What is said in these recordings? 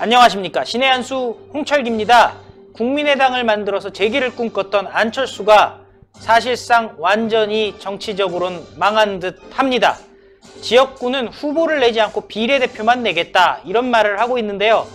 안녕하십니까 신의 한수 홍철기입니다. 국민의당을 만들어서 재기를 꿈꿨던 안철수가 사실상 완전히 정치적으로는 망한 듯 합니다. 지역구는 후보를 내지 않고 비례대표만 내겠다 이런 말을 하고 있는데요.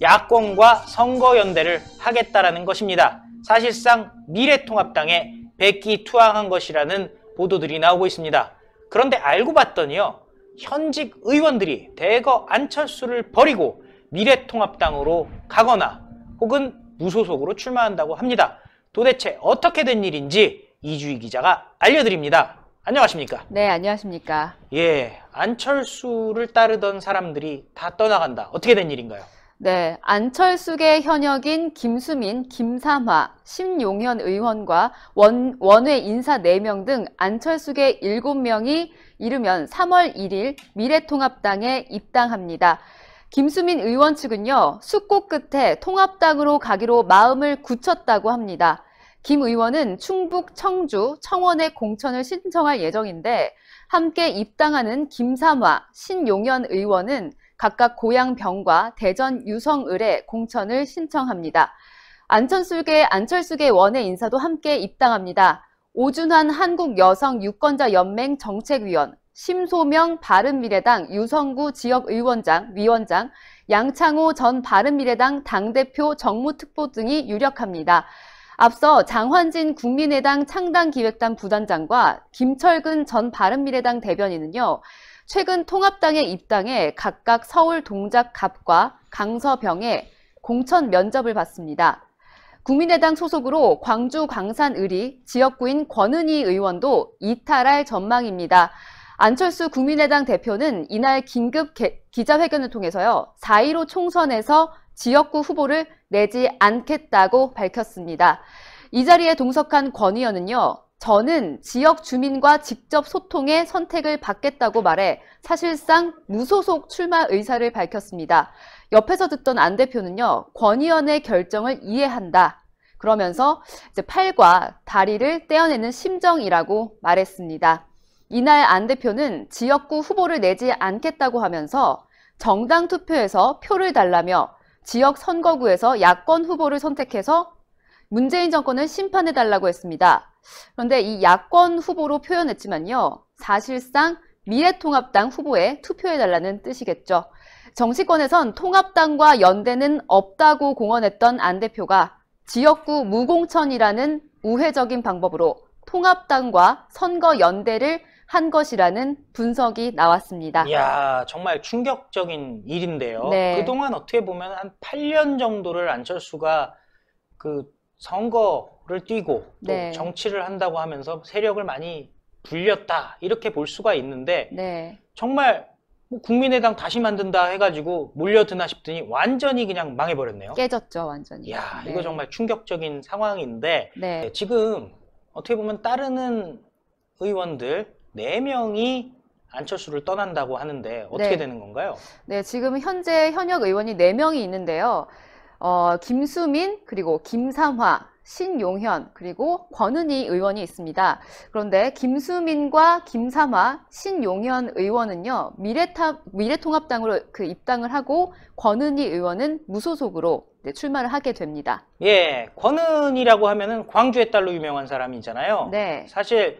야권과 선거연대를 하겠다라는 것입니다. 사실상 미래통합당에 백기 투항한 것이라는 보도들이 나오고 있습니다. 그런데 알고 봤더니요. 현직 의원들이 대거 안철수를 버리고 미래통합당으로 가거나 혹은 무소속으로 출마한다고 합니다. 도대체 어떻게 된 일인지 이주희 기자가 알려드립니다. 안녕하십니까? 네, 안녕하십니까? 예, 안철수를 따르던 사람들이 다 떠나간다. 어떻게 된 일인가요? 네, 안철수계 현역인 김수민, 김삼화, 심용현 의원과 원, 원외 인사 4명 등 안철수계 7명이 이르면 3월 1일 미래통합당에 입당합니다. 김수민 의원 측은요, 숙고 끝에 통합당으로 가기로 마음을 굳혔다고 합니다. 김 의원은 충북 청주 청원에 공천을 신청할 예정인데 함께 입당하는 김삼화, 신용현 의원은 각각 고향 병과 대전 유성을에 공천을 신청합니다. 안철수계 안철수계 원의 인사도 함께 입당합니다. 오준환 한국여성유권자연맹 정책위원, 심소명 바른미래당 유성구 지역의원장, 위원장, 양창호 전 바른미래당 당대표 정무특보 등이 유력합니다. 앞서 장환진 국민의당 창당기획단 부단장과 김철근 전 바른미래당 대변인은요. 최근 통합당의 입당에 각각 서울 동작갑과 강서병에 공천 면접을 받습니다. 국민의당 소속으로 광주 광산의리 지역구인 권은희 의원도 이탈할 전망입니다. 안철수 국민의당 대표는 이날 긴급 개, 기자회견을 통해서요. 4.15 총선에서 지역구 후보를 내지 않겠다고 밝혔습니다. 이 자리에 동석한 권 의원은요. 저는 지역 주민과 직접 소통해 선택을 받겠다고 말해 사실상 무소속 출마 의사를 밝혔습니다. 옆에서 듣던 안 대표는요. 권 의원의 결정을 이해한다. 그러면서 팔과 다리를 떼어내는 심정이라고 말했습니다. 이날 안 대표는 지역구 후보를 내지 않겠다고 하면서 정당 투표에서 표를 달라며 지역 선거구에서 야권 후보를 선택해서 문재인 정권을 심판해달라고 했습니다. 그런데 이 야권 후보로 표현했지만요. 사실상 미래통합당 후보에 투표해달라는 뜻이겠죠. 정치권에선 통합당과 연대는 없다고 공언했던 안 대표가 지역구 무공천이라는 우회적인 방법으로 통합당과 선거 연대를 한 것이라는 분석이 나왔습니다. 이야, 정말 충격적인 일인데요. 네. 그동안 어떻게 보면 한 8년 정도를 안철수가 그 선거를 뛰고 네. 정치를 한다고 하면서 세력을 많이 불렸다 이렇게 볼 수가 있는데 네. 정말 뭐 국민의당 다시 만든다 해가지고 몰려드나 싶더니 완전히 그냥 망해버렸네요. 깨졌죠, 완전히. 이야, 네. 이거 정말 충격적인 상황인데 네. 지금 어떻게 보면 따르는 의원들 4명이 안철수를 떠난다고 하는데 어떻게 네. 되는 건가요? 네, 지금 현재 현역 의원이 4명이 있는데요. 어, 김수민, 그리고 김삼화, 신용현, 그리고 권은희 의원이 있습니다. 그런데 김수민과 김삼화, 신용현 의원은요, 미래타, 미래통합당으로 그 입당을 하고 권은희 의원은 무소속으로 네, 출마를 하게 됩니다. 예, 권은희라고 하면은 광주의 딸로 유명한 사람이잖아요. 네. 사실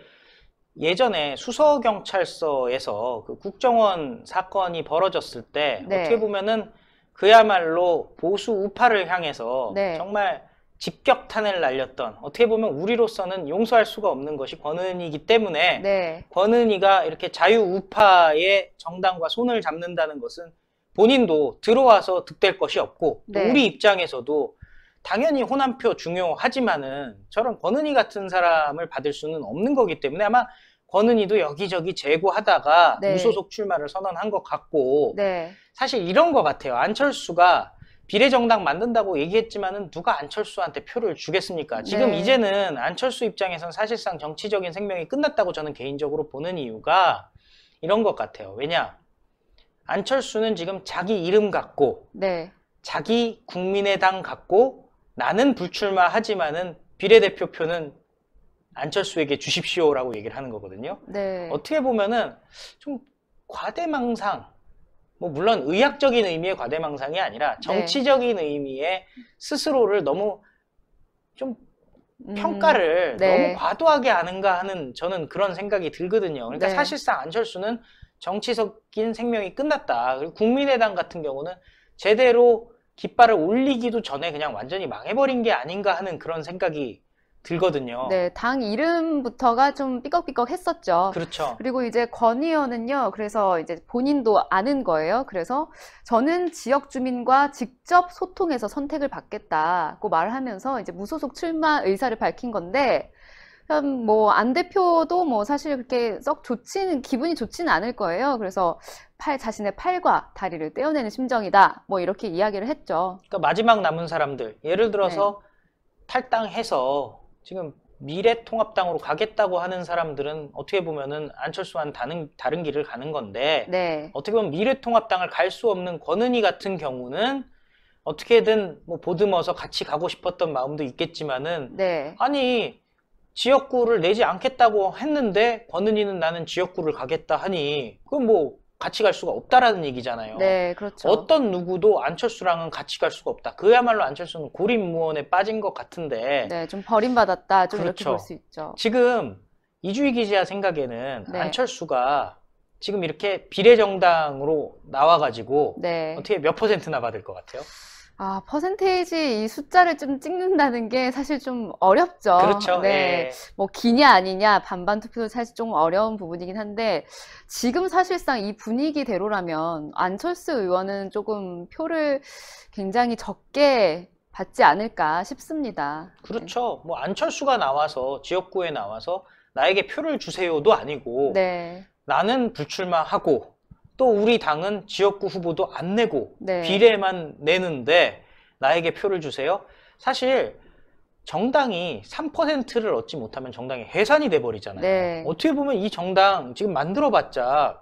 예전에 수서경찰서에서 그 국정원 사건이 벌어졌을 때 네. 어떻게 보면은 그야말로 보수 우파를 향해서 네. 정말 직격탄을 날렸던 어떻게 보면 우리로서는 용서할 수가 없는 것이 권은희이기 때문에 네. 권은이가 이렇게 자유 우파의 정당과 손을 잡는다는 것은 본인도 들어와서 득될 것이 없고 네. 우리 입장에서도 당연히 호남표 중요하지만은 저런 권은희 같은 사람을 받을 수는 없는 거기 때문에 아마 버는이도 여기저기 재고하다가 네. 무소속 출마를 선언한 것 같고 네. 사실 이런 것 같아요. 안철수가 비례정당 만든다고 얘기했지만은 누가 안철수한테 표를 주겠습니까? 지금 네. 이제는 안철수 입장에선 사실상 정치적인 생명이 끝났다고 저는 개인적으로 보는 이유가 이런 것 같아요. 왜냐? 안철수는 지금 자기 이름 갖고 네. 자기 국민의당 갖고 나는 불출마하지만은 비례대표 표는 안철수에게 주십시오라고 얘기를 하는 거거든요. 네. 어떻게 보면은 좀 과대망상, 뭐 물론 의학적인 의미의 과대망상이 아니라 네. 정치적인 네. 의미의 스스로를 너무 좀 음. 평가를 음, 네. 너무 과도하게 하는가 하는 저는 그런 생각이 들거든요. 그러니까 네. 사실상 안철수는 정치적인 생명이 끝났다. 그리고 국민의당 같은 경우는 제대로 깃발을 올리기도 전에 그냥 완전히 망해버린 게 아닌가 하는 그런 생각이 들거든요. 네, 당 이름부터가 좀 삐걱삐걱했었죠. 그렇죠. 그리고 이제 권 의원은요, 그래서 이제 본인도 아는 거예요. 그래서 저는 지역 주민과 직접 소통해서 선택을 받겠다고 말하면서 이제 무소속 출마 의사를 밝힌 건데, 음, 뭐안 대표도 뭐 사실 그렇게 썩 좋지는 기분이 좋지는 않을 거예요. 그래서 팔 자신의 팔과 다리를 떼어내는 심정이다. 뭐 이렇게 이야기를 했죠. 그러니까 마지막 남은 사람들 예를 들어서 네. 탈당해서 지금 미래통합당으로 가겠다고 하는 사람들은 어떻게 보면은 안철수와는 다른, 다른 길을 가는 건데 네. 어떻게 보면 미래통합당을 갈 수 없는 권은희 같은 경우는 어떻게든 뭐 보듬어서 같이 가고 싶었던 마음도 있겠지만은 네. 아니 지역구를 내지 않겠다고 했는데 권은희는 나는 지역구를 가겠다 하니 그건 뭐 같이 갈 수가 없다라는 얘기잖아요. 네, 그렇죠. 어떤 누구도 안철수랑은 같이 갈 수가 없다. 그야말로 안철수는 고립무원에 빠진 것 같은데. 네, 좀 버림받았다. 좀 그렇죠. 이렇게 볼 수 있죠. 지금 이주희 기자 생각에는 네. 안철수가 지금 이렇게 비례정당으로 나와가지고 네. 어떻게 몇 퍼센트나 받을 것 같아요? 아, 퍼센테이지 이 숫자를 좀 찍는다는 게 사실 좀 어렵죠. 그렇죠. 네. 예. 뭐, 기냐, 아니냐, 반반 투표도 사실 좀 어려운 부분이긴 한데, 지금 사실상 이 분위기대로라면, 안철수 의원은 조금 표를 굉장히 적게 받지 않을까 싶습니다. 그렇죠. 네. 뭐, 안철수가 나와서, 지역구에 나와서, 나에게 표를 주세요도 아니고, 네. 나는 불출마하고, 또 우리 당은 지역구 후보도 안 내고 네. 비례만 내는데 나에게 표를 주세요. 사실 정당이 3%를 얻지 못하면 정당이 해산이 돼 버리잖아요. 네. 어떻게 보면 이 정당 지금 만들어봤자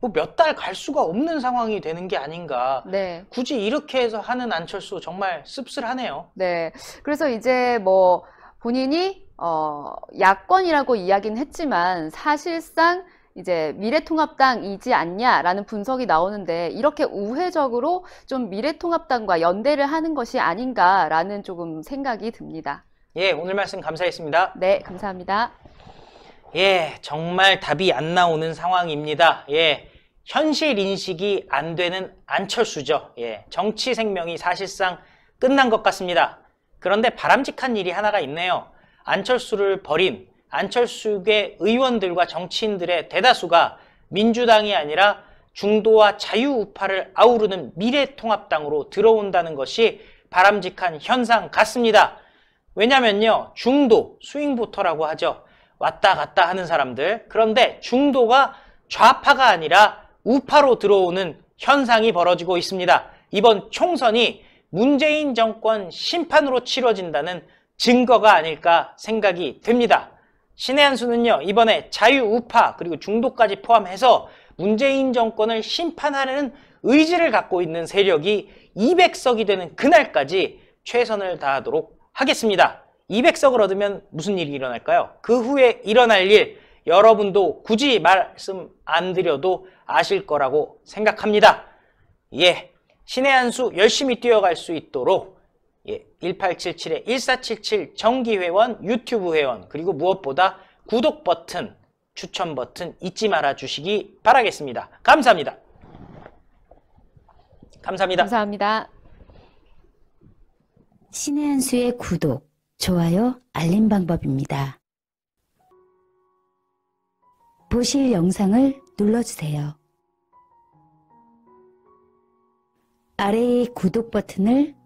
뭐 몇 달 갈 수가 없는 상황이 되는 게 아닌가. 네. 굳이 이렇게 해서 하는 안철수 정말 씁쓸하네요. 네. 그래서 이제 뭐 본인이 어 야권이라고 이야기는 했지만 사실상 이제 미래통합당이지 않냐라는 분석이 나오는데 이렇게 우회적으로 좀 미래통합당과 연대를 하는 것이 아닌가라는 조금 생각이 듭니다. 예, 오늘 말씀 감사했습니다. 네, 감사합니다. 예, 정말 답이 안 나오는 상황입니다. 예. 현실 인식이 안 되는 안철수죠. 예. 정치 생명이 사실상 끝난 것 같습니다. 그런데 바람직한 일이 하나가 있네요. 안철수를 버린 안철수의 의원들과 정치인들의 대다수가 민주당이 아니라 중도와 자유우파를 아우르는 미래통합당으로 들어온다는 것이 바람직한 현상 같습니다. 왜냐면요. 중도, 스윙부터라고 하죠. 왔다 갔다 하는 사람들. 그런데 중도가 좌파가 아니라 우파로 들어오는 현상이 벌어지고 있습니다. 이번 총선이 문재인 정권 심판으로 치러진다는 증거가 아닐까 생각이 듭니다 신의 한 수는요, 이번에 자유우파 그리고 중도까지 포함해서 문재인 정권을 심판하려는 의지를 갖고 있는 세력이 200석이 되는 그날까지 최선을 다하도록 하겠습니다. 200석을 얻으면 무슨 일이 일어날까요? 그 후에 일어날 일 여러분도 굳이 말씀 안 드려도 아실 거라고 생각합니다. 예, 신의 한수 열심히 뛰어갈 수 있도록 예, 1 8 7 7 1477 정기회원, 유튜브 회원, 그리고 무엇보다 구독 버튼, 추천 버튼 잊지 말아 주시기 바라겠습니다. 감사합니다. 감사합니다. 감사합니다. 신의 한 수의 구독, 좋아요, 알림 방법입니다. 보실 영상을 눌러주세요. 아래의 구독 버튼을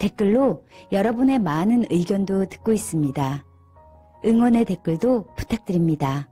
댓글로 여러분의 많은 의견도 듣고 있습니다. 응원의 댓글도 부탁드립니다.